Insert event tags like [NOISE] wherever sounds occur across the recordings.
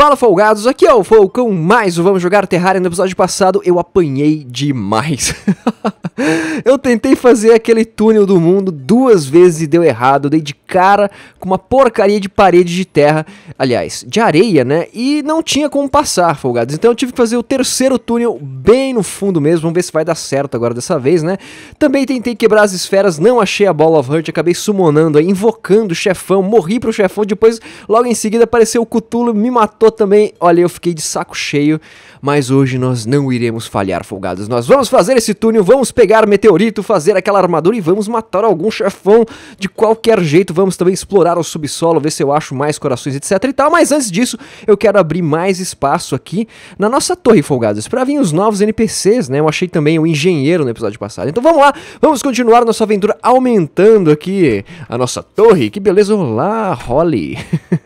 Fala folgados, aqui é o Falcão mais o Vamos Jogar Terraria. No episódio passado eu apanhei demais. [LAUGHS] eu tentei fazer aquele túnel do mundo duas vezes e deu errado, dei de cara com uma porcaria de parede de terra, aliás, de areia, né? E não tinha como passar, folgados. Então eu tive que fazer o terceiro túnel bem no fundo mesmo. Vamos ver se vai dar certo agora dessa vez, né? Também tentei quebrar as esferas, não achei a Ball of Hurt, acabei summonando aí, invocando o chefão, morri pro chefão, depois logo em seguida apareceu o Cutulo, me matou também. Olha, eu fiquei de saco cheio, mas hoje nós não iremos falhar, folgados. Nós vamos fazer esse túnel, vamos pegar meteorito, fazer aquela armadura e vamos matar algum chefão de qualquer jeito vamos também explorar o subsolo, ver se eu acho mais corações, etc e tal. Mas antes disso, eu quero abrir mais espaço aqui na nossa torre, folgados, para vir os novos NPCs, né? Eu achei também o engenheiro no episódio passado. Então vamos lá, vamos continuar nossa aventura aumentando aqui a nossa torre. Que beleza, olá, Holly.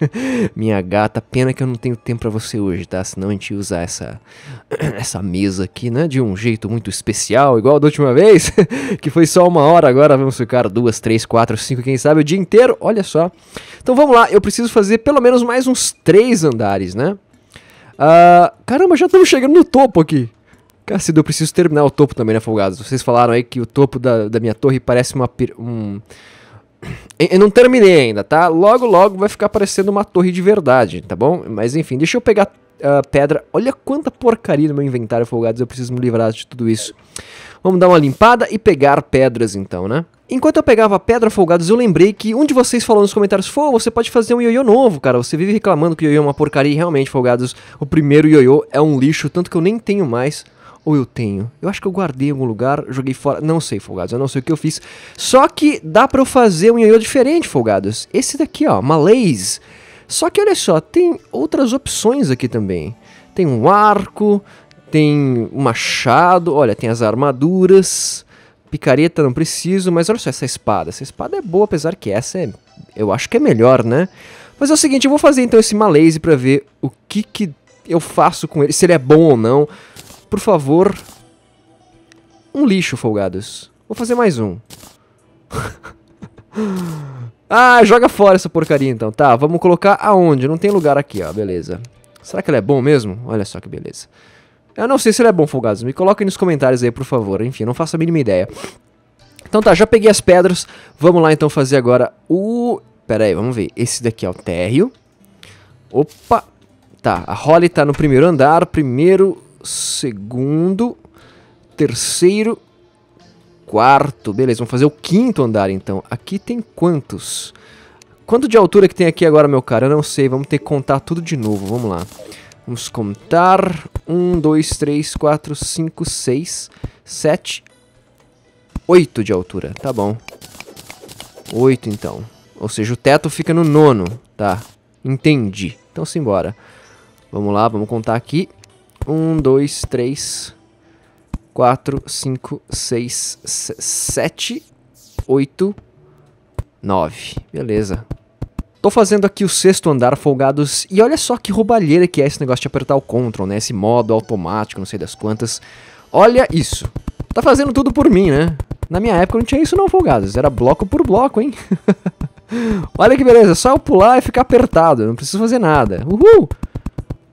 [LAUGHS] Minha gata, pena que eu não tenho tempo para você hoje, tá? Senão a gente usa essa, [CLEARS THROAT] essa mesa aqui, né? De um jeito muito especial, igual da última vez, [LAUGHS] que foi só uma hora. Agora vamos ficar duas, três, quatro, cinco, quem sabe o dia inteiro banheiro, olha só. Então vamos lá, eu preciso fazer pelo menos mais uns três andares, né? Uh, caramba, já estamos chegando no topo aqui. Cacilda, eu preciso terminar o topo também, né, Folgados? Vocês falaram aí que o topo da, da minha torre parece uma... Um... [CLEARS THROAT] Eu não terminei ainda, tá? Logo, logo vai ficar parecendo uma torre de verdade, tá bom? Mas enfim, deixa eu pegar uh, pedra. Olha quanta porcaria no meu inventário, Folgados. Eu preciso me livrar de tudo isso. Vamos dar uma limpada e pegar pedras então, né? Enquanto eu pegava pedra folgados, eu lembrei que um de vocês falou nos comentários: Pô, você pode fazer um ioiô novo, cara. Você vive reclamando que o ioiô é uma porcaria e realmente, folgados, o primeiro ioiô é um lixo, tanto que eu nem tenho mais. Ou eu tenho? Eu acho que eu guardei em algum lugar, joguei fora. Não sei, folgados, eu não sei o que eu fiz. Só que dá pra eu fazer um ioiô diferente, folgados. Esse daqui, ó, malaise. Só que olha só, tem outras opções aqui também. Tem um arco, tem um machado, olha, tem as armaduras picareta não preciso, mas olha só essa espada. Essa espada é boa, apesar que essa é, eu acho que é melhor, né? Mas é o seguinte, eu vou fazer então esse malaise para ver o que que eu faço com ele, se ele é bom ou não. Por favor, um lixo, folgados. Vou fazer mais um. [LAUGHS] ah, joga fora essa porcaria então. Tá, vamos colocar aonde? Não tem lugar aqui, ó, beleza. Será que ele é bom mesmo? Olha só que beleza. Eu não sei se ele é bom, Folgados. Me coloquem nos comentários aí, por favor. Enfim, não faço a mínima ideia. Então tá, já peguei as pedras. Vamos lá então fazer agora o... Pera aí, vamos ver. Esse daqui é o térreo. Opa! Tá, a Holly tá no primeiro andar. Primeiro, segundo, terceiro, quarto. Beleza, vamos fazer o quinto andar então. Aqui tem quantos? Quanto de altura que tem aqui agora, meu cara? Eu não sei, vamos ter que contar tudo de novo. Vamos lá. Vamos contar. 1, 2, 3, 4, 5, 6, 7, 8 de altura. Tá bom. 8 então. Ou seja, o teto fica no nono. Tá. Entendi. Então simbora. Vamos lá, vamos contar aqui. 1, 2, 3, 4, 5, 6, 7, 8, 9. Beleza. Tô fazendo aqui o sexto andar, folgados, e olha só que roubalheira que é esse negócio de apertar o Ctrl, né? Esse modo automático, não sei das quantas. Olha isso. Tá fazendo tudo por mim, né? Na minha época não tinha isso não, folgados. Era bloco por bloco, hein? [LAUGHS] olha que beleza, só eu pular e ficar apertado. Não preciso fazer nada. Uhul!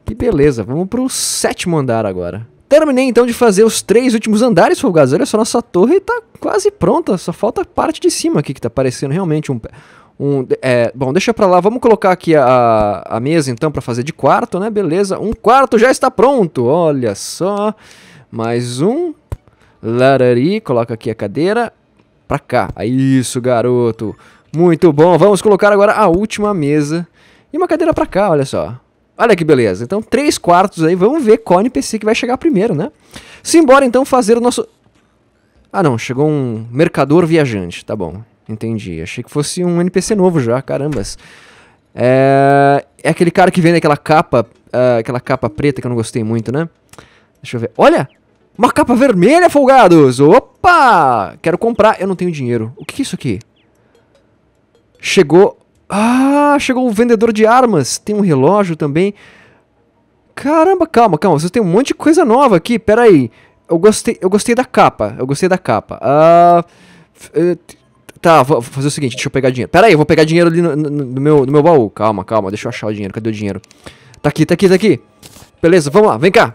Que beleza, vamos pro sétimo andar agora. Terminei então de fazer os três últimos andares, folgados. Olha só, nossa torre tá quase pronta. Só falta a parte de cima aqui, que tá parecendo realmente um... Um, é, bom, deixa pra lá. Vamos colocar aqui a, a mesa então para fazer de quarto, né? Beleza. Um quarto já está pronto. Olha só. Mais um. Larari. Coloca aqui a cadeira. Pra cá. É isso, garoto. Muito bom. Vamos colocar agora a última mesa. E uma cadeira pra cá, olha só. Olha que beleza. Então, três quartos aí. Vamos ver qual NPC que vai chegar primeiro, né? Simbora então fazer o nosso... Ah não, chegou um mercador viajante. Tá bom. Entendi. Achei que fosse um NPC novo já, carambas. É, é aquele cara que vende aquela capa, uh, aquela capa preta que eu não gostei muito, né? Deixa eu ver. Olha! Uma capa vermelha, folgados! Opa! Quero comprar, eu não tenho dinheiro. O que, é isso aqui? Chegou... Ah, chegou o vendedor de armas. Tem um relógio também. Caramba, calma, calma. Vocês têm um monte de coisa nova aqui. Pera aí. Eu gostei, eu gostei da capa. Eu gostei da capa. Ah... Uh, Tá, vou fazer o seguinte, deixa eu pegar dinheiro. Pera aí, eu vou pegar dinheiro ali no, no, no, meu, no meu baú. Calma, calma, deixa eu achar o dinheiro. Cadê o dinheiro? Tá aqui, tá aqui, tá aqui. Beleza, vamos lá, vem cá.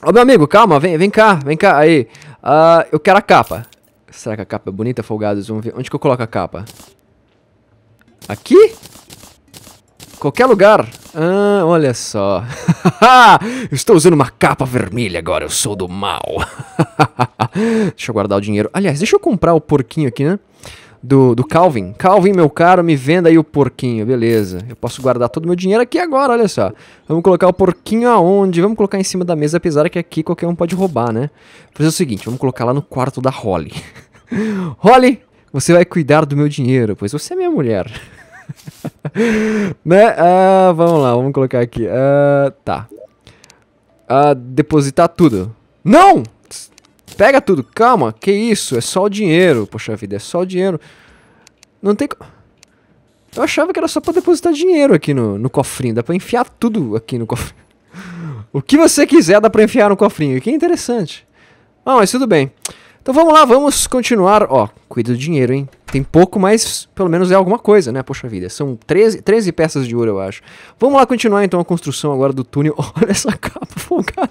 Ó, meu amigo, calma, vem, vem cá, vem cá, aí. Uh, eu quero a capa. Será que a capa é bonita, folgados? Vamos ver. Onde que eu coloco a capa? Aqui? Qualquer lugar. Ah, olha só. [LAUGHS] Estou usando uma capa vermelha agora, eu sou do mal. [LAUGHS] deixa eu guardar o dinheiro. Aliás, deixa eu comprar o porquinho aqui, né? do, do Calvin. Calvin, meu caro, me venda aí o porquinho. Beleza. Eu posso guardar todo o meu dinheiro aqui agora, olha só. Vamos colocar o porquinho aonde? Vamos colocar em cima da mesa, apesar que aqui qualquer um pode roubar, né? Vou fazer o seguinte, vamos colocar lá no quarto da Holly. [LAUGHS] Holly, você vai cuidar do meu dinheiro, pois você é minha mulher. [LAUGHS] né? Ah, vamos lá, vamos colocar aqui. Ah, tá. Ah, depositar tudo. Não! pega tudo, calma, que isso, é só o dinheiro, poxa vida, é só o dinheiro. Não tem... Eu achava que era só pra depositar dinheiro aqui no, no cofrinho, dá pra enfiar tudo aqui no cofrinho. [LAUGHS] o que você quiser dá pra enfiar no cofrinho, que é interessante. Ah, mas tudo bem. Então vamos lá, vamos continuar. Ó, cuida do dinheiro, hein? Tem pouco, mas pelo menos é alguma coisa, né? Poxa vida, são 13, 13 peças de ouro, eu acho. Vamos lá continuar então a construção agora do túnel. [LAUGHS] Olha essa capa folgada.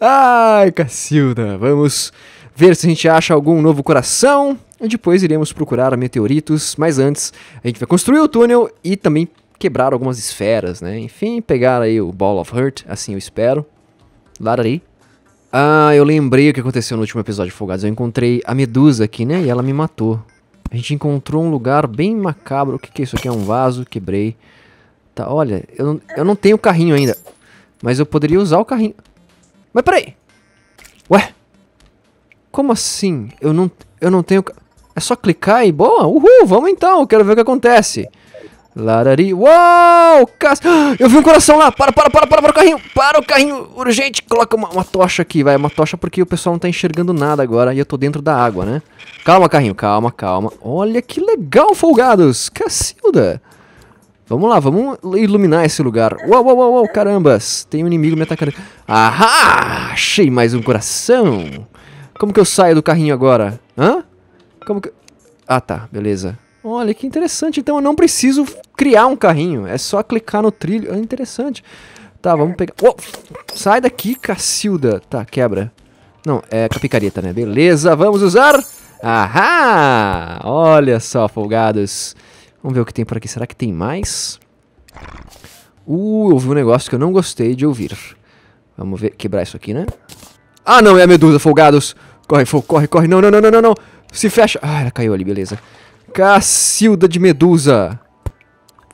Ai, Cacilda, vamos ver se a gente acha algum novo coração. E depois iremos procurar meteoritos, mas antes a gente vai construir o túnel e também quebrar algumas esferas, né? Enfim, pegar aí o Ball of Hurt, assim eu espero. daí. Ah, eu lembrei o que aconteceu no último episódio de Folgados. Eu encontrei a Medusa aqui, né? E ela me matou. A gente encontrou um lugar bem macabro. O que, que é isso aqui? É um vaso, quebrei. Tá, olha, eu, eu não tenho carrinho ainda. Mas eu poderia usar o carrinho. Mas peraí! Ué? Como assim? Eu não, eu não tenho... É só clicar e boa? Uhul, vamos então, quero ver o que acontece. Larari. Uau! Cas... [GASPS] Eu vi um coração lá! Para, para, para, para, para o carrinho! Para o carrinho! Urgente! Coloca uma, uma tocha aqui, vai. Uma tocha porque o pessoal não tá enxergando nada agora e eu tô dentro da água, né? Calma, carrinho, calma, calma. Olha que legal, folgados! Cacilda! Vamos lá, vamos iluminar esse lugar. Uau, uau, uau, carambas! Tem um inimigo me atacando. Ahá! Achei mais um coração! Como que eu saio do carrinho agora? Hã? Como que... Ah, tá, beleza. Olha que interessante. Então eu não preciso criar um carrinho. É só clicar no trilho. É interessante. Tá, vamos pegar. Oh, sai daqui, Cacilda. Tá, quebra. Não, é com a picareta, né? Beleza, vamos usar. Ahá! Olha só, folgados. Vamos ver o que tem por aqui. Será que tem mais? Uh, ouvi um negócio que eu não gostei de ouvir. Vamos ver, quebrar isso aqui, né? Ah, não, é a medusa, folgados. Corre, fo corre, corre. Não, não, não, não, não, não. Se fecha. Ah, ela caiu ali, beleza. Cacilda de Medusa.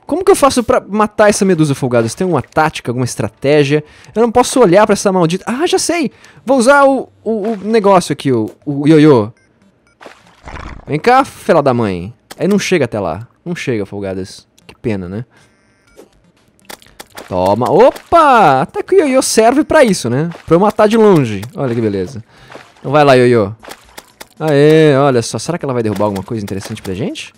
Como que eu faço pra matar essa medusa folgada? Você tem alguma tática, alguma estratégia? Eu não posso olhar pra essa maldita... Ah, já sei! Vou usar o, o, o negócio aqui, o, o ioiô. Vem cá, fela da mãe. Aí não chega até lá. Não chega, folgadas. Que pena, né? Toma. Opa! Até que o ioiô serve pra isso, né? Pra eu matar de longe. Olha que beleza. Então vai lá, ioiô. Aê, olha só. Será que ela vai derrubar alguma coisa interessante pra gente?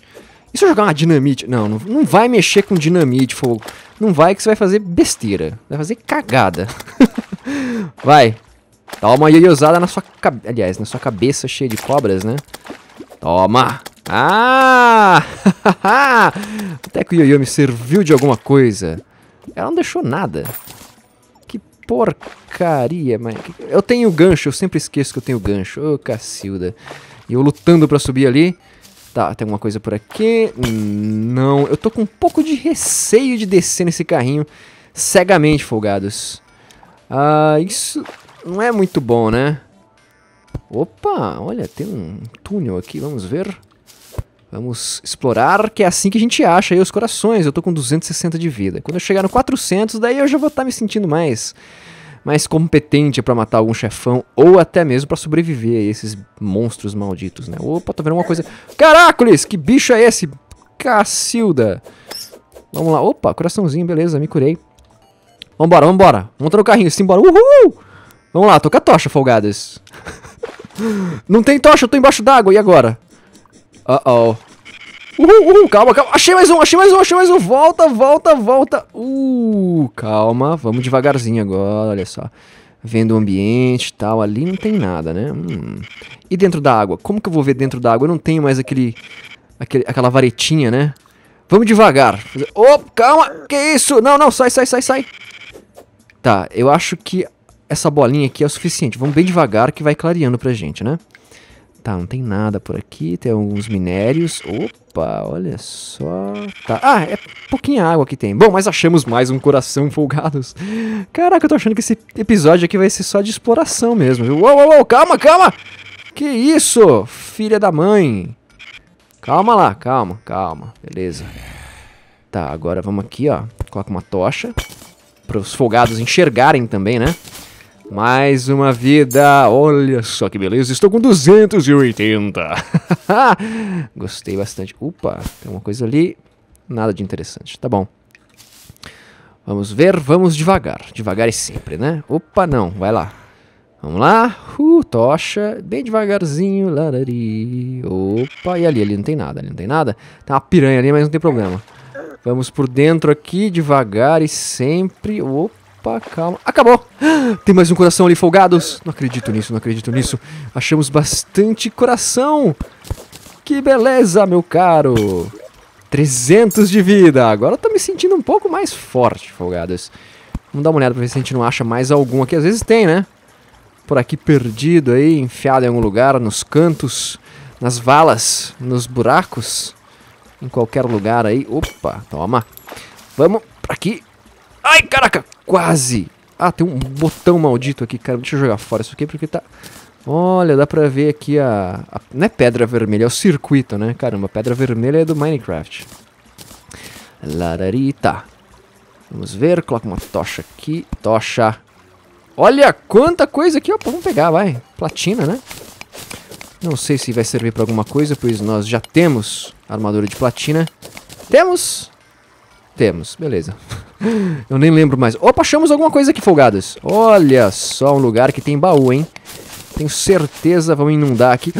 E se eu jogar uma dinamite? Não, não, não vai mexer com dinamite, fogo. Não vai que você vai fazer besteira. Vai fazer cagada. [LAUGHS] vai. Toma uma yoyosada na sua cabeça. Aliás, na sua cabeça cheia de cobras, né? Toma! Ah! [LAUGHS] Até que o Yoyo me serviu de alguma coisa. Ela não deixou nada porcaria, mas... Eu tenho gancho, eu sempre esqueço que eu tenho gancho. Ô, oh, cacilda. E eu lutando pra subir ali. Tá, tem alguma coisa por aqui? Não. Eu tô com um pouco de receio de descer nesse carrinho cegamente, folgados. Ah, isso não é muito bom, né? Opa, olha, tem um túnel aqui, vamos ver. Vamos explorar, que é assim que a gente acha aí os corações. Eu tô com 260 de vida. Quando eu chegar no 400, daí eu já vou estar tá me sentindo mais mais competente para matar algum chefão ou até mesmo para sobreviver a esses monstros malditos, né? Opa, tô vendo alguma coisa. Caracoles, que bicho é esse? Cacilda. Vamos lá. Opa, coraçãozinho, beleza, me curei. Vambora, vambora. Monta no carrinho, simbora. Uhul! Vamos lá, toca a tocha, folgadas. [LAUGHS] Não tem tocha, eu tô embaixo d'água, e agora? Uh-oh. Uhul, uhul, calma, calma. Achei mais um, achei mais um, achei mais um. Volta, volta, volta. Uh, calma. Vamos devagarzinho agora, olha só. Vendo o ambiente e tal. Ali não tem nada, né? Hum. E dentro da água? Como que eu vou ver dentro da água? Eu não tenho mais aquele, aquele aquela varetinha, né? Vamos devagar. Oh, calma. Que isso? Não, não. Sai, sai, sai, sai. Tá, eu acho que essa bolinha aqui é o suficiente. Vamos bem devagar que vai clareando pra gente, né? Tá, não tem nada por aqui. Tem alguns minérios. Opa, olha só. Tá. Ah, é pouquinha água que tem. Bom, mas achamos mais um coração folgados. Caraca, eu tô achando que esse episódio aqui vai ser só de exploração mesmo. Uou, uou, uou, calma, calma. Que isso, filha da mãe. Calma lá, calma, calma. Beleza. Tá, agora vamos aqui, ó. Coloca uma tocha. Para os folgados enxergarem também, né? Mais uma vida, olha só que beleza, estou com 280. [LAUGHS] Gostei bastante. Opa, tem uma coisa ali, nada de interessante, tá bom. Vamos ver, vamos devagar, devagar e sempre, né? Opa, não, vai lá. Vamos lá, uh, tocha, bem devagarzinho, larari. Opa, e ali, ali não tem nada, ali não tem nada. Tem uma piranha ali, mas não tem problema. Vamos por dentro aqui, devagar e sempre, opa. Opa, calma. Acabou! Tem mais um coração ali, folgados. Não acredito nisso, não acredito nisso. Achamos bastante coração. Que beleza, meu caro. 300 de vida. Agora eu tô me sentindo um pouco mais forte, folgados. Vamos dar uma olhada pra ver se a gente não acha mais algum aqui. Às vezes tem, né? Por aqui perdido aí, enfiado em algum lugar, nos cantos, nas valas, nos buracos. Em qualquer lugar aí. Opa, toma. Vamos pra aqui. Ai, caraca! Quase! Ah, tem um botão maldito aqui, cara. Deixa eu jogar fora isso aqui porque tá... Olha, dá pra ver aqui a... a... Não é pedra vermelha, é o circuito, né? Caramba, pedra vermelha é do Minecraft. Lararita. Vamos ver, coloca uma tocha aqui. Tocha. Olha quanta coisa aqui, ó. Vamos pegar, vai. Platina, né? Não sei se vai servir pra alguma coisa, pois nós já temos armadura de platina. Temos? Temos, beleza. [LAUGHS] Eu nem lembro mais. Opa, achamos alguma coisa aqui, folgadas. Olha só, um lugar que tem baú, hein? Tenho certeza vamos inundar aqui. [GASPS]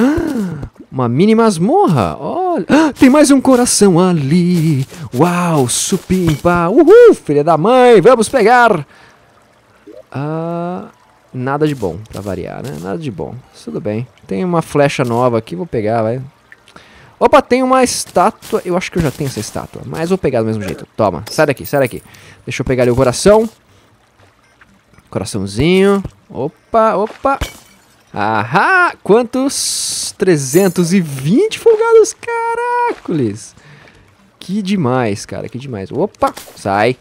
uma mini masmorra. Olha. Ah, tem mais um coração ali. Uau, supimpa. Uhul, filha da mãe. Vamos pegar. Ah, nada de bom, pra variar, né? Nada de bom. Tudo bem. Tem uma flecha nova aqui. Vou pegar, vai. Opa, tem uma estátua. Eu acho que eu já tenho essa estátua, mas vou pegar do mesmo jeito. Toma, sai daqui, sai daqui. Deixa eu pegar ali o coração. Coraçãozinho. Opa, opa. Ahá! Quantos? 320 folgados, caracoles! Que demais, cara, que demais. Opa! Sai!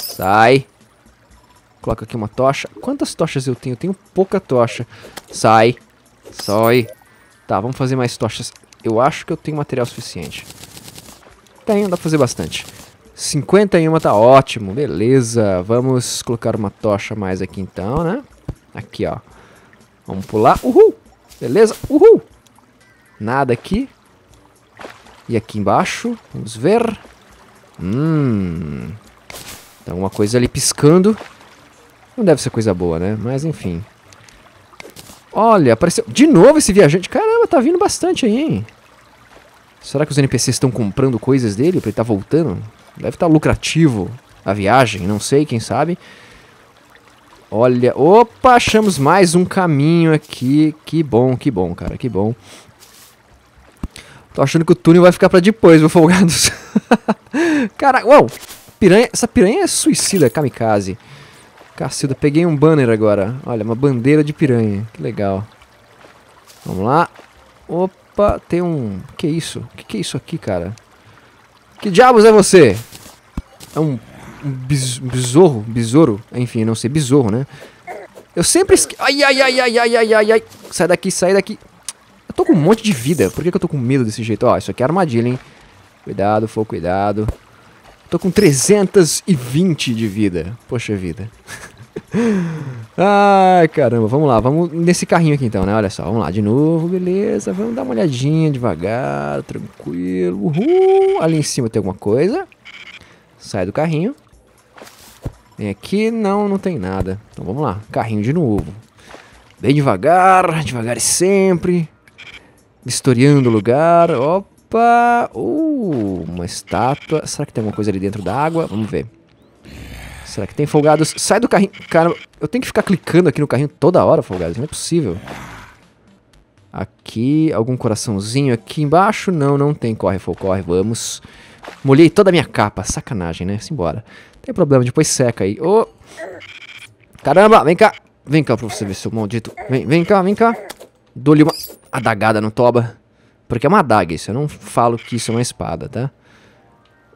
Sai! Coloca aqui uma tocha. Quantas tochas eu tenho? Eu tenho pouca tocha. Sai! Sai! Tá, vamos fazer mais tochas eu acho que eu tenho material suficiente. Tenho, dá pra fazer bastante. 51 tá ótimo, beleza. Vamos colocar uma tocha mais aqui então, né? Aqui, ó. Vamos pular. Uhul! Beleza? Uhul! Nada aqui. E aqui embaixo, vamos ver. Hum. Tem então, alguma coisa ali piscando. Não deve ser coisa boa, né? Mas enfim. Olha, apareceu... De novo esse viajante. Caramba! Caramba, tá vindo bastante aí, hein? Será que os NPCs estão comprando coisas dele pra ele tá voltando? Deve estar tá lucrativo a viagem, não sei, quem sabe. Olha, opa, achamos mais um caminho aqui. Que bom, que bom, cara, que bom. Tô achando que o túnel vai ficar pra depois, meu folgado. [LAUGHS] Caraca, uau, piranha, essa piranha é suicida, kamikaze. Cacilda, peguei um banner agora. Olha, uma bandeira de piranha, que legal. Vamos lá. Opa, tem um... Que isso? Que que é isso aqui, cara? Que diabos é você? É um, um bis, besouro? Besouro? Enfim, não sei, besouro, né? Eu sempre esque... Ai, ai, ai, ai, ai, ai, ai, ai. Sai daqui, sai daqui. Eu tô com um monte de vida. Por que, que eu tô com medo desse jeito? Ó, isso aqui é armadilha, hein? Cuidado, for cuidado. Tô com 320 de vida. Poxa vida. [LAUGHS] Ai, caramba, vamos lá, vamos nesse carrinho aqui então, né? Olha só, vamos lá de novo, beleza. Vamos dar uma olhadinha devagar, tranquilo. Uhul. Ali em cima tem alguma coisa. Sai do carrinho. Vem aqui, não, não tem nada. Então vamos lá, carrinho de novo. Bem devagar, devagar e sempre. Vistoriando o lugar. Opa! Uh, uma estátua. Será que tem alguma coisa ali dentro da água? Vamos ver. Será que tem folgados? Sai do carrinho. Cara, eu tenho que ficar clicando aqui no carrinho toda hora, folgados. Não é possível. Aqui, algum coraçãozinho aqui embaixo. Não, não tem. Corre, Fol, corre, vamos. Molhei toda a minha capa. Sacanagem, né? Simbora. tem problema, depois seca aí. Ô! Oh. Caramba, vem cá. Vem cá pra você ver, seu maldito. Vem, vem cá, vem cá. Dou-lhe uma adagada no toba. Porque é uma adaga isso. Eu não falo que isso é uma espada, tá?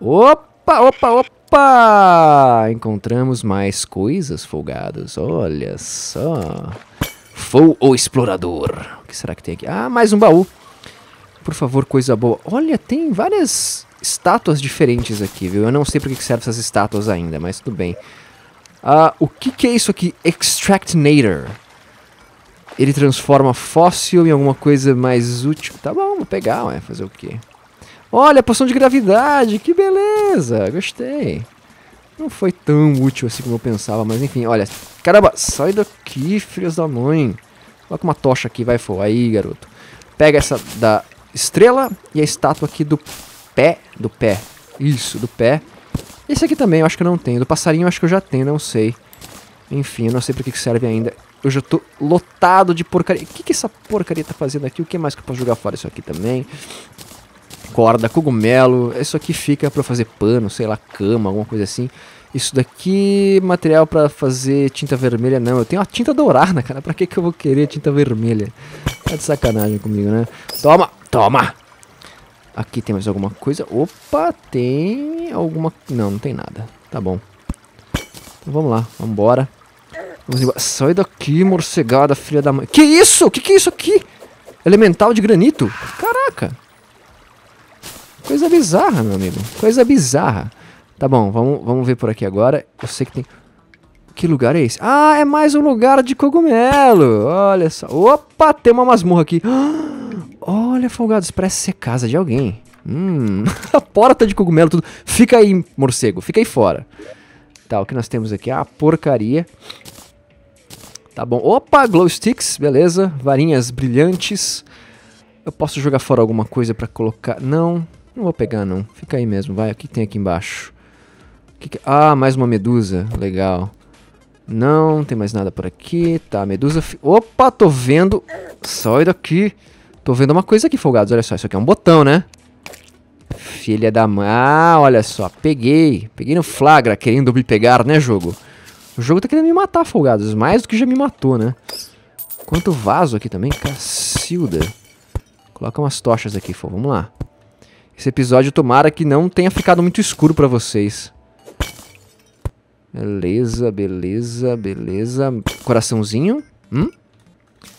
Opa, opa, opa. Opa! Encontramos mais coisas, folgadas. Olha só. Fou o explorador. O que será que tem aqui? Ah, mais um baú. Por favor, coisa boa. Olha, tem várias estátuas diferentes aqui, viu? Eu não sei para que servem essas estátuas ainda, mas tudo bem. Ah, o que, que é isso aqui? Extractinator. Ele transforma fóssil em alguma coisa mais útil. Tá bom, vou pegar, ué. Fazer o quê? Olha, poção de gravidade, que beleza, gostei. Não foi tão útil assim como eu pensava, mas enfim, olha. Caramba, sai daqui, frias da mãe. Coloca uma tocha aqui, vai, for. Aí, garoto. Pega essa da estrela e a estátua aqui do pé, do pé. Isso, do pé. Esse aqui também eu acho que eu não tenho. Do passarinho eu acho que eu já tenho, não sei. Enfim, eu não sei pra que serve ainda. Eu já tô lotado de porcaria. O que, que essa porcaria tá fazendo aqui? O que mais que eu posso jogar fora isso aqui também? corda, cogumelo. Isso aqui fica para fazer pano, sei lá, cama, alguma coisa assim. Isso daqui, material para fazer tinta vermelha, não. Eu tenho a tinta dourada, cara. Pra que, que eu vou querer tinta vermelha? Tá de sacanagem comigo, né? Toma, toma! Aqui tem mais alguma coisa. Opa, tem alguma... Não, não tem nada. Tá bom. Então vamos lá, vambora. embora. Vamos embora. Sai daqui, morcegada, filha da mãe. Que isso? Que que é isso aqui? Elemental de granito? Caraca! Coisa bizarra, meu amigo. Coisa bizarra. Tá bom, vamos, vamos ver por aqui agora. Eu sei que tem... Que lugar é esse? Ah, é mais um lugar de cogumelo. Olha só. Opa, tem uma masmorra aqui. [GASPS] Olha, folgados, parece ser casa de alguém. Hum, [LAUGHS] a porta de cogumelo, tudo. Fica aí, morcego, fica aí fora. Tá, o que nós temos aqui? Ah, porcaria. Tá bom. Opa, glow sticks, beleza. Varinhas brilhantes. Eu posso jogar fora alguma coisa pra colocar? Não. Não vou pegar não, fica aí mesmo, vai, o que tem aqui embaixo? Que que... Ah, mais uma medusa, legal. Não, não tem mais nada por aqui, tá, medusa... Fi... Opa, tô vendo, sai daqui. Tô vendo uma coisa aqui, folgados, olha só, isso aqui é um botão, né? Filha da mãe, ah, olha só, peguei, peguei no flagra, querendo me pegar, né, jogo? O jogo tá querendo me matar, folgados, mais do que já me matou, né? Quanto vaso aqui também, cacilda. Coloca umas tochas aqui, fô, vamos lá. Esse episódio tomara que não tenha ficado muito escuro pra vocês. Beleza, beleza, beleza. Coraçãozinho. Hum?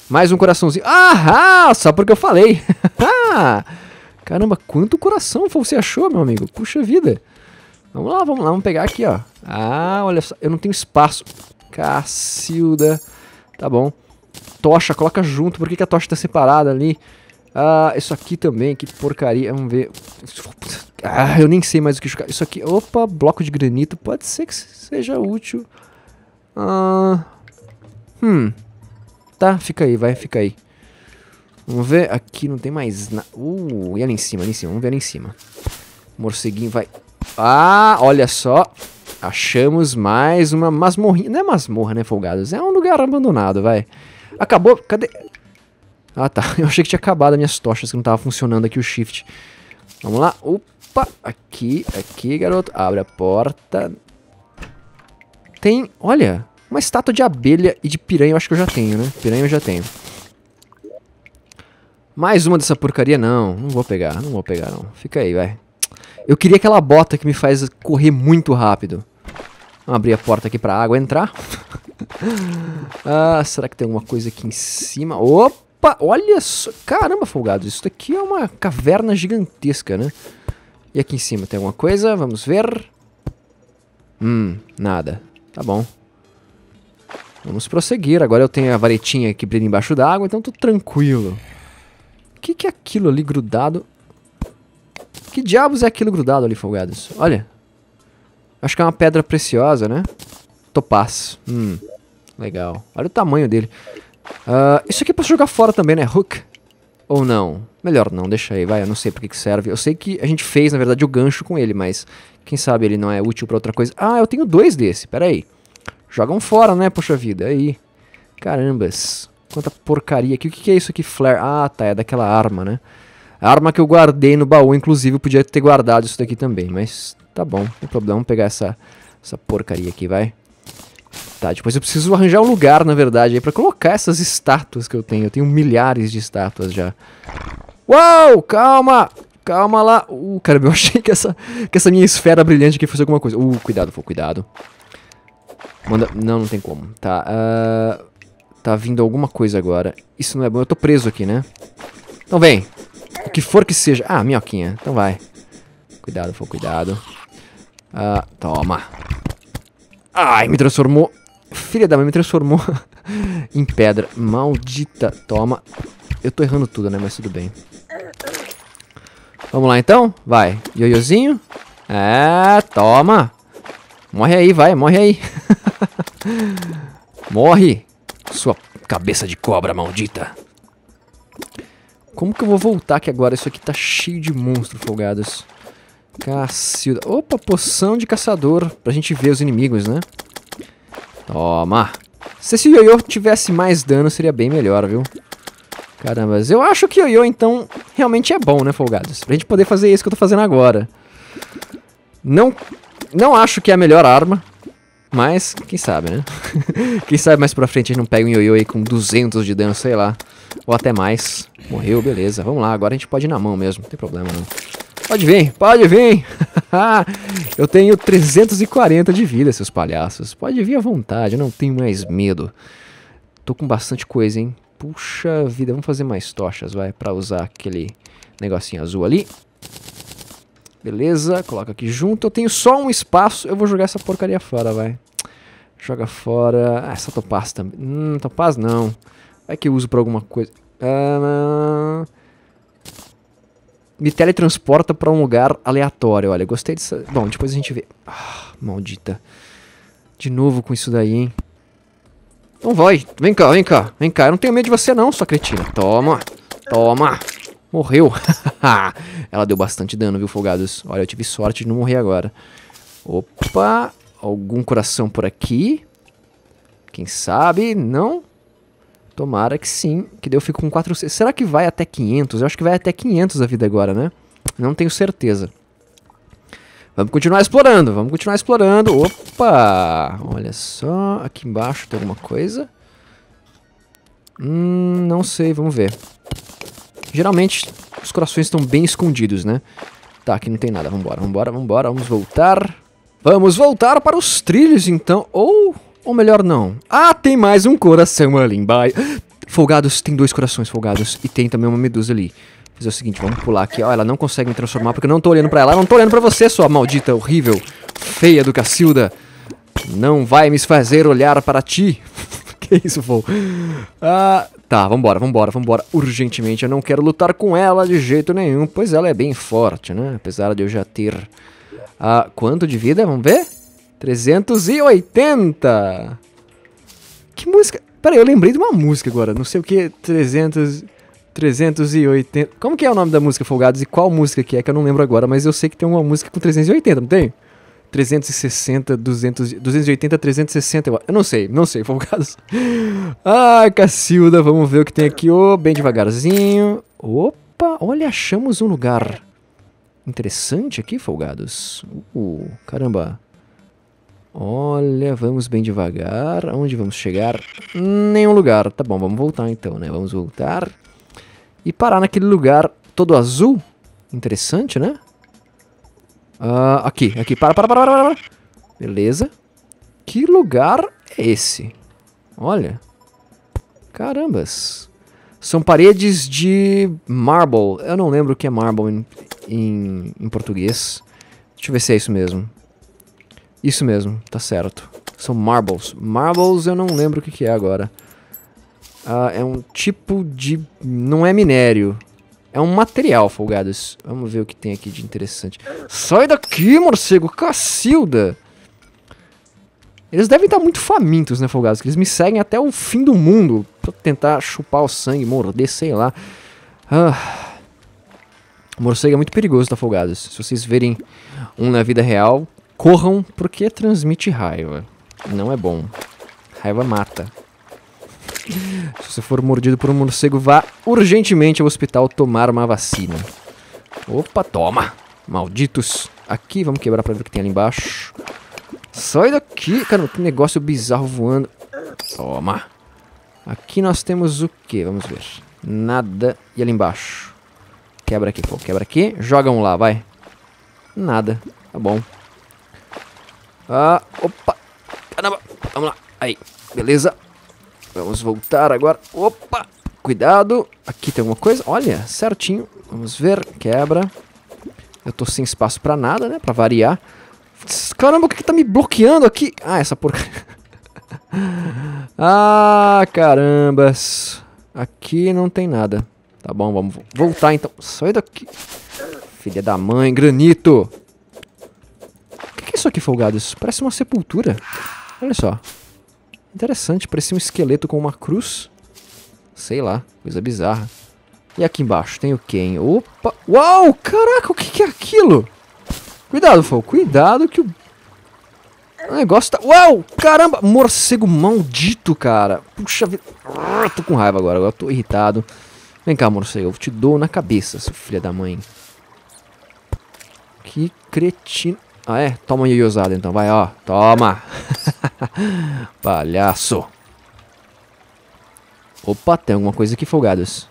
Mais um coraçãozinho. Ah, só porque eu falei. [LAUGHS] Caramba, quanto coração você achou, meu amigo? Puxa vida. Vamos lá, vamos lá, vamos pegar aqui, ó. Ah, olha só, eu não tenho espaço. Cacilda. Tá bom. Tocha, coloca junto. Por que, que a tocha tá separada ali? Ah, isso aqui também, que porcaria. Vamos ver. Ah, eu nem sei mais o que jogar. Isso aqui, opa, bloco de granito. Pode ser que seja útil. Ah, hum. Tá, fica aí, vai, fica aí. Vamos ver, aqui não tem mais nada. Uh, e ali em cima, ali em cima, vamos ver ali em cima. Morceguinho vai... Ah, olha só. Achamos mais uma masmorrinha. Não é masmorra, né, folgados? É um lugar abandonado, vai. Acabou, cadê... Ah, tá. [LAUGHS] Eu achei que tinha acabado as minhas tochas, que não tava funcionando aqui o shift. Vamos lá. Opa, aqui, aqui, garoto. Abre a porta. Tem, olha, uma estátua de abelha e de piranha eu acho que eu já tenho, né? Piranha eu já tenho. Mais uma dessa porcaria? Não, não vou pegar, não vou pegar não. Fica aí, vai. Eu queria aquela bota que me faz correr muito rápido. Vamos abrir a porta aqui pra água entrar. [LAUGHS] ah, será que tem alguma coisa aqui em cima? Opa! Opa, olha só. Caramba, folgados, isso daqui é uma caverna gigantesca, né? E aqui em cima tem alguma coisa? Vamos ver. Hum, nada. Tá bom. Vamos prosseguir. Agora eu tenho a varetinha que brilha embaixo da água, então tô tranquilo. O que, que é aquilo ali grudado? Que diabos é aquilo grudado ali, folgados? Olha. Acho que é uma pedra preciosa, né? Topaz. Hum, legal. Olha o tamanho dele. Uh, isso aqui eu é posso jogar fora também, né? Hook. Ou não? Melhor não, deixa aí, vai. Eu não sei pra que, que serve. Eu sei que a gente fez, na verdade, o gancho com ele, mas... Quem sabe ele não é útil pra outra coisa. Ah, eu tenho dois desse, pera aí. Jogam fora, né? Poxa vida, aí. Carambas. Quanta porcaria aqui. O que, que é isso aqui? Flare. Ah, tá, é daquela arma, né? A arma que eu guardei no baú, inclusive, eu podia ter guardado isso daqui também, mas tá bom, não tem problema. Vamos pegar essa, essa porcaria aqui, vai. Tá, depois eu preciso arranjar um lugar, na verdade, aí pra colocar essas estátuas que eu tenho. Eu tenho milhares de estátuas já. Uau, calma! Calma lá. Uh, cara, eu achei que essa, que essa minha esfera brilhante aqui fosse alguma coisa. Uh, cuidado, pô, cuidado. Manda... Não, não tem como. Tá, uh... Tá vindo alguma coisa agora. Isso não é bom. Eu tô preso aqui, né? Então vem. O que for que seja. Ah, minhoquinha. Então vai. Cuidado, pô, cuidado. Uh, toma. Ai, me transformou. Filha da mãe, me transformou [LAUGHS] em pedra. Maldita. Toma. Eu tô errando tudo, né? Mas tudo bem. Vamos lá, então? Vai. Ioiôzinho. É, toma. Morre aí, vai. Morre aí. [LAUGHS] morre. Sua cabeça de cobra maldita. Como que eu vou voltar que agora isso aqui tá cheio de monstros folgados? Cássio... Opa, poção de caçador. Pra gente ver os inimigos, né? Toma. Se esse ioiô tivesse mais dano, seria bem melhor, viu? Caramba, eu acho que ioiô, então, realmente é bom, né, folgados? Pra gente poder fazer isso que eu tô fazendo agora. Não, não acho que é a melhor arma, mas, quem sabe, né? [LAUGHS] quem sabe mais pra frente a gente não pega um ioiô aí com 200 de dano, sei lá. Ou até mais. Morreu, beleza. Vamos lá, agora a gente pode ir na mão mesmo, não tem problema não. Pode vir, pode vir. [LAUGHS] eu tenho 340 de vida, seus palhaços. Pode vir à vontade, eu não tenho mais medo. Tô com bastante coisa, hein? Puxa vida, vamos fazer mais tochas, vai, pra usar aquele negocinho azul ali. Beleza, coloca aqui junto. Eu tenho só um espaço, eu vou jogar essa porcaria fora, vai. Joga fora... Ah, essa topaz também. Hum, topaz não. Vai que eu uso pra alguma coisa. Ah, não me teletransporta para um lugar aleatório. Olha, gostei disso. Bom, depois a gente vê. Ah, maldita. De novo com isso daí, hein? Então vai. Vem cá, vem cá. Vem cá. Eu não tenho medo de você não, sua cretina. Toma. Toma. Morreu. [LAUGHS] Ela deu bastante dano, viu, folgados? Olha, eu tive sorte de não morrer agora. Opa. Algum coração por aqui. Quem sabe? Não. Tomara que sim, que deu, fico com 400. Será que vai até 500? Eu acho que vai até 500 a vida agora, né? Não tenho certeza. Vamos continuar explorando, vamos continuar explorando. Opa! Olha só, aqui embaixo tem alguma coisa. Hum, não sei, vamos ver. Geralmente os corações estão bem escondidos, né? Tá, aqui não tem nada, vambora, vambora, vambora, vamos voltar. Vamos voltar para os trilhos então. Ou, ou melhor, não. Ah, tem mais um coração ali embaixo. Folgados, tem dois corações folgados. E tem também uma medusa ali. Fazer o seguinte, vamos pular aqui. Ó, ela não consegue me transformar porque eu não tô olhando pra ela. Eu não tô olhando pra você, sua maldita, horrível, feia do Cacilda. Não vai me fazer olhar para ti. [LAUGHS] que isso, vou. Ah, tá, vambora, vambora, vambora. Urgentemente, eu não quero lutar com ela de jeito nenhum. Pois ela é bem forte, né? Apesar de eu já ter... Ah, quanto de vida? Vamos ver? 380! Que música? Pera aí, eu lembrei de uma música agora, não sei o que, 300... 380... Como que é o nome da música, Folgados? E qual música que é, que eu não lembro agora, mas eu sei que tem uma música com 380, não tem? 360, 200, 280, 360, eu não sei, não sei, [LAUGHS] folgados. Ai, Cacilda, vamos ver o que tem aqui, oh, bem devagarzinho. Opa, olha, achamos um lugar interessante aqui, folgados. Uh, caramba, Olha, vamos bem devagar. Aonde vamos chegar? Nenhum lugar. Tá bom, vamos voltar então, né? Vamos voltar. E parar naquele lugar todo azul. Interessante, né? Uh, aqui, aqui. Para, para, para, para, para. Beleza. Que lugar é esse? Olha. Carambas. São paredes de marble. Eu não lembro o que é marble em, em, em português. Deixa eu ver se é isso mesmo. Isso mesmo, tá certo. São marbles. Marbles eu não lembro o que, que é agora. Ah, é um tipo de... não é minério. É um material, folgados. Vamos ver o que tem aqui de interessante. Sai daqui, morcego! Cacilda! Eles devem estar muito famintos, né, folgados? Que eles me seguem até o fim do mundo. Pra tentar chupar o sangue, morder, sei lá. Ah. O morcego é muito perigoso, tá, folgados? Se vocês verem um na vida real, Corram porque transmite raiva. Não é bom. Raiva mata. [LAUGHS] Se você for mordido por um morcego, vá urgentemente ao hospital tomar uma vacina. Opa, toma! Malditos! Aqui, vamos quebrar pra ver o que tem ali embaixo. Sai daqui! Cara, que negócio bizarro voando. Toma! Aqui nós temos o que? Vamos ver. Nada. E ali embaixo? Quebra aqui, pô. Quebra aqui. Joga um lá, vai. Nada. Tá bom. Ah, opa. Caramba. Vamos lá. Aí, beleza. Vamos voltar agora. Opa. Cuidado. Aqui tem alguma coisa. Olha, certinho. Vamos ver. Quebra. Eu tô sem espaço pra nada, né? Pra variar. Caramba, o que, que tá me bloqueando aqui? Ah, essa porca... [LAUGHS] ah, carambas. Aqui não tem nada. Tá bom, vamos voltar então. Sai daqui. Filha da mãe, granito isso aqui, folgados? Isso parece uma sepultura. Olha só. Interessante, parecia um esqueleto com uma cruz. Sei lá, coisa bizarra. E aqui embaixo tem o quem? Opa! Uau! Caraca, o que, que é aquilo? Cuidado, Fol, cuidado que o... O negócio tá... Uau! Caramba! Morcego maldito, cara! Puxa vida! Ah, tô com raiva agora, agora tô irritado. Vem cá, morcego, eu te dou na cabeça, seu filho da mãe. Que cretino. Ah, é? Toma aí Yuyu usado então, vai, ó. Toma! [LAUGHS] Palhaço! Opa, tem alguma coisa aqui, folgados.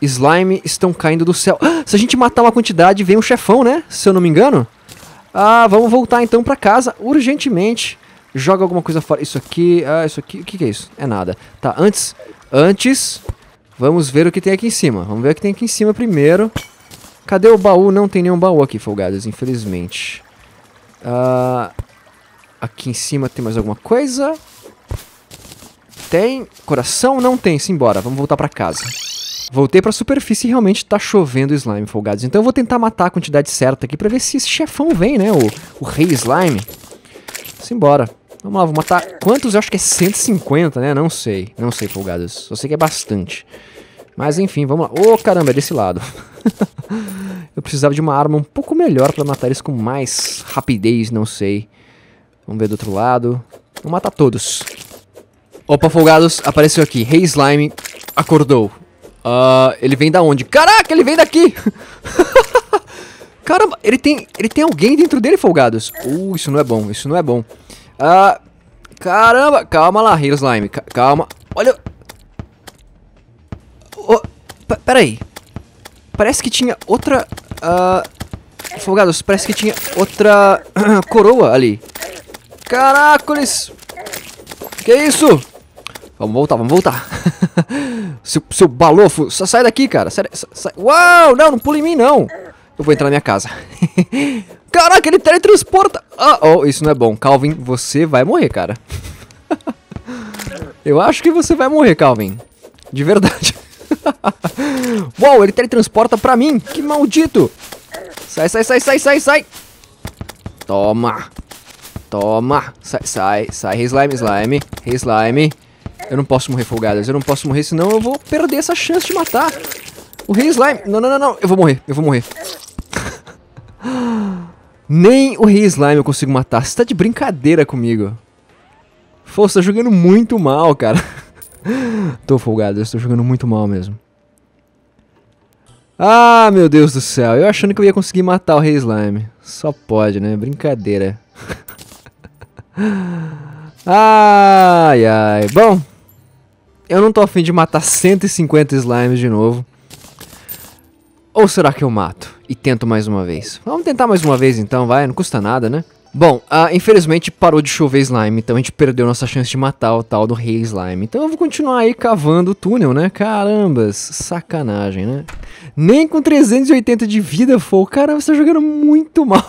Slime estão caindo do céu. Ah, [GASPS] se a gente matar uma quantidade, vem um chefão, né? Se eu não me engano. Ah, vamos voltar então pra casa, urgentemente. Joga alguma coisa fora. Isso aqui, ah, isso aqui. O que, que é isso? É nada. Tá, antes... Antes... Vamos ver o que tem aqui em cima. Vamos ver o que tem aqui em cima primeiro. Cadê o baú? Não tem nenhum baú aqui, folgadas, infelizmente. Uh, aqui em cima tem mais alguma coisa? Tem. Coração? Não tem. Simbora. Vamos voltar pra casa. Voltei pra superfície e realmente tá chovendo slime, folgados. Então eu vou tentar matar a quantidade certa aqui pra ver se esse chefão vem, né? O, o rei slime. Simbora. Vamos lá, vou matar... Quantos? Eu acho que é 150, né? Não sei. Não sei, folgados. Só sei que é bastante. Mas enfim, vamos lá. Ô, oh, caramba, é desse lado. [LAUGHS] eu precisava de uma arma um pouco melhor para matar eles com mais rapidez, não sei. Vamos ver do outro lado. Vamos matar todos. Opa, folgados, apareceu aqui. Rei hey, Slime acordou. Uh, ele vem da onde? Caraca, ele vem daqui! [LAUGHS] Caramba, ele tem, ele tem alguém dentro dele, folgados. Uh, isso não é bom, isso não é bom. Uh, caramba, calma lá, Rei Slime, calma. Olha, Oh, peraí. Parece que tinha outra... Uh, ah, Fogados, parece que tinha outra [CLEARS THROAT] coroa ali. Caracoles! Que isso? Vamos voltar, vamos voltar. [LAUGHS] seu, seu balofo, só sai daqui, cara. Sai, sai. Uau, não, não pula em mim, não. Eu vou entrar na minha casa. [LAUGHS] Caraca, ele teletransporta. Ah, oh, isso não é bom. Calvin, você vai morrer, cara. [LAUGHS] Eu acho que você vai morrer, Calvin. De verdade. Uou, [LAUGHS] ele teletransporta pra mim. Que maldito. Sai, sai, sai, sai, sai, sai. Toma. Toma. Sai, sai, sai. Hey, slime, slime. Hey, slime. Eu não posso morrer, folgadas. Eu não posso morrer, senão eu vou perder essa chance de matar. O Rei Slime. Não, não, não, não. Eu vou morrer. Eu vou morrer. [LAUGHS] Nem o Rei Slime eu consigo matar. Você tá de brincadeira comigo. Fô, você tá jogando muito mal, cara. [LAUGHS] [LAUGHS] Tô folgado, eu estou jogando muito mal mesmo. Ah, meu Deus do céu. Eu achando que eu ia conseguir matar o Rei Slime. Só pode, né? Brincadeira. [LAUGHS] ai, ai. Bom, eu não tô afim de matar 150 slimes de novo. Ou será que eu mato? E tento mais uma vez? Vamos tentar mais uma vez então, vai. Não custa nada, né? Bom, ah, infelizmente parou de chover slime, então a gente perdeu nossa chance de matar o tal do rei slime. Então eu vou continuar aí cavando o túnel, né? Carambas, sacanagem, né? Nem com 380 de vida, Fou. Cara, você tá jogando muito [LAUGHS] mal.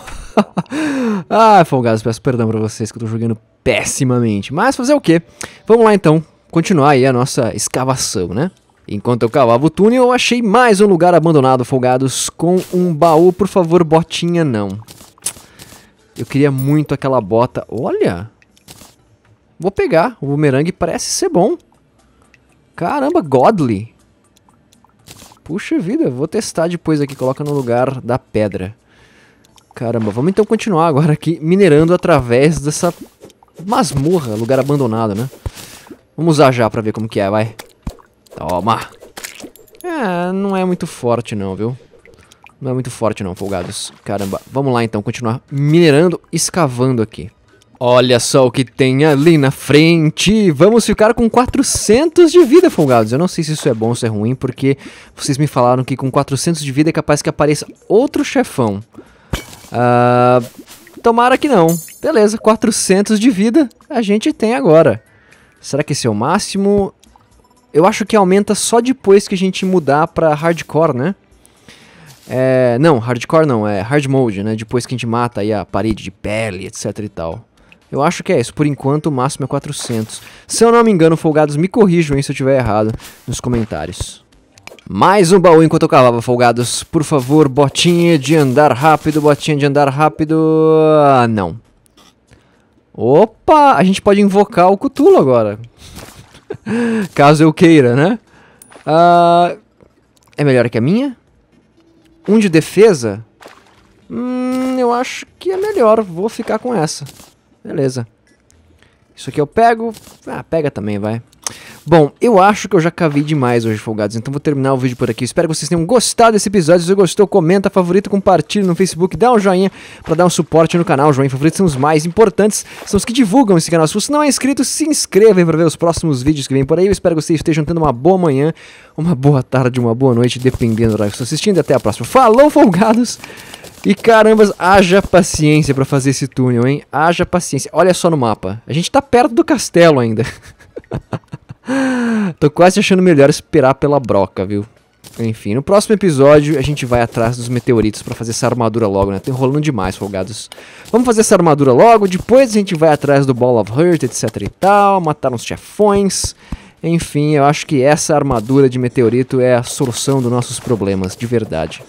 ah, folgados, peço perdão pra vocês que eu tô jogando pessimamente. Mas fazer o quê? Vamos lá então, continuar aí a nossa escavação, né? Enquanto eu cavava o túnel, eu achei mais um lugar abandonado, folgados, com um baú. Por favor, botinha, não. Eu queria muito aquela bota. Olha! Vou pegar. O bumerangue parece ser bom. Caramba, godly. Puxa vida, vou testar depois aqui. Coloca no lugar da pedra. Caramba, vamos então continuar agora aqui minerando através dessa masmorra, lugar abandonado, né? Vamos usar já pra ver como que é, vai. Toma. É, não é muito forte não, viu? Não é muito forte não, folgados. Caramba. Vamos lá então, continuar minerando, escavando aqui. Olha só o que tem ali na frente. Vamos ficar com 400 de vida, folgados. Eu não sei se isso é bom ou se é ruim, porque vocês me falaram que com 400 de vida é capaz que apareça outro chefão. Ah, tomara que não. Beleza, 400 de vida a gente tem agora. Será que esse é o máximo? Eu acho que aumenta só depois que a gente mudar pra hardcore, né? É, não, hardcore não, é hard mode, né? Depois que a gente mata aí a parede de pele, etc e tal. Eu acho que é isso, por enquanto o máximo é 400. Se eu não me engano, folgados, me corrijam se eu tiver errado nos comentários. Mais um baú enquanto eu cavava, folgados. Por favor, botinha de andar rápido, botinha de andar rápido... Ah, não. Opa, a gente pode invocar o Cthulhu agora. [LAUGHS] Caso eu queira, né? Ah, é melhor que a minha? Um de defesa? Hum, eu acho que é melhor. Vou ficar com essa. Beleza. Isso aqui eu pego. Ah, pega também, vai. Bom, eu acho que eu já cavei demais hoje, folgados, então vou terminar o vídeo por aqui. Espero que vocês tenham gostado desse episódio. Se você gostou, comenta, favorita, compartilha no Facebook, dá um joinha para dar um suporte no canal. Joinha e favorito são os mais importantes, são os que divulgam esse canal. Se você não é inscrito, se inscreva aí para ver os próximos vídeos que vem por aí. Eu espero que vocês estejam tendo uma boa manhã, uma boa tarde, uma boa noite, dependendo do horário que você assistindo. até a próxima. Falou, folgados! E caramba, haja paciência para fazer esse túnel, hein? Haja paciência. Olha só no mapa. A gente tá perto do castelo ainda. [LAUGHS] [GASPS] Tô quase achando melhor esperar pela broca, viu? Enfim, no próximo episódio a gente vai atrás dos meteoritos para fazer essa armadura logo, né? Tá enrolando demais, folgados. Vamos fazer essa armadura logo, depois a gente vai atrás do Ball of Hurt, etc e tal, matar uns chefões. Enfim, eu acho que essa armadura de meteorito é a solução dos nossos problemas, de verdade.